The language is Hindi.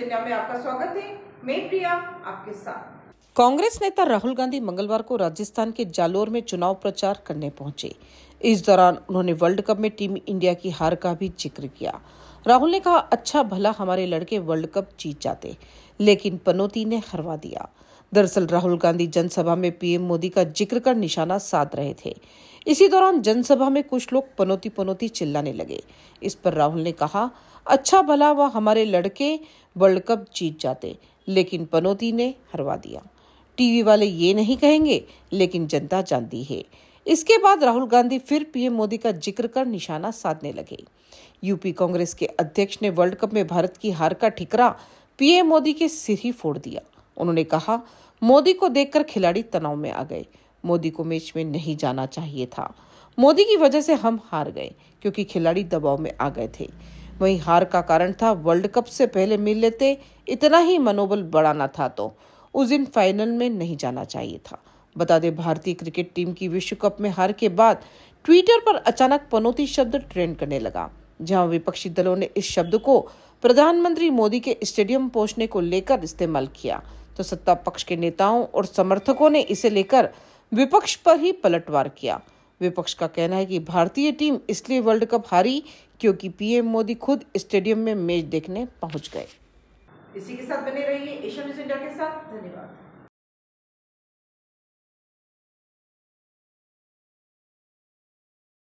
न्यूज इंडिया में आपका स्वागत है मैं प्रिया आपके साथ कांग्रेस नेता राहुल गांधी मंगलवार को राजस्थान के जालोर में चुनाव प्रचार करने पहुंचे इस दौरान उन्होंने वर्ल्ड कप में टीम इंडिया की हार का भी जिक्र किया राहुल ने कहा अच्छा भला हमारे लड़के वर्ल्ड कप जीत जाते लेकिन पनौती ने हरवा दिया दरअसल राहुल गांधी जनसभा में पीएम मोदी का जिक्र कर निशाना साध रहे थे इसी दौरान जनसभा में कुछ लोग पनोती पनोती चिल्लाने लगे इस पर राहुल ने कहा अच्छा भला वह हमारे लड़के वर्ल्ड कप जीत जाते लेकिन पनोती ने हरवा दिया टीवी वाले ये नहीं कहेंगे लेकिन जनता जानती है इसके बाद राहुल गांधी फिर पीएम मोदी का जिक्र कर निशाना साधने लगे यूपी कांग्रेस के अध्यक्ष ने वर्ल्ड कप में भारत की हार का ठिकरा पीएम मोदी के सिर ही फोड़ दिया उन्होंने कहा मोदी को देखकर खिलाड़ी तनाव में आ गए मोदी को मैच में नहीं जाना चाहिए था मोदी की वजह से हम हार गए क्योंकि खिलाड़ी दबाव में आ गए थे वहीं हार का कारण था वर्ल्ड कप से पहले मिल लेते इतना ही मनोबल बढ़ाना था तो उस दिन फाइनल में नहीं जाना चाहिए था बता दें भारतीय क्रिकेट टीम की विश्व कप में हार के बाद ट्विटर पर अचानक पनौती शब्द ट्रेंड करने लगा जहां विपक्षी दलों ने इस शब्द को प्रधानमंत्री मोदी के स्टेडियम पहुंचने को लेकर इस्तेमाल किया तो सत्ता पक्ष के नेताओं और समर्थकों ने इसे लेकर विपक्ष पर ही पलटवार किया विपक्ष का कहना है कि भारतीय टीम इसलिए वर्ल्ड कप हारी क्योंकि पीएम मोदी खुद स्टेडियम में मैच देखने पहुंच गए इसी के साथ बने रहिए एशिया न्यूज इंडिया के साथ धन्यवाद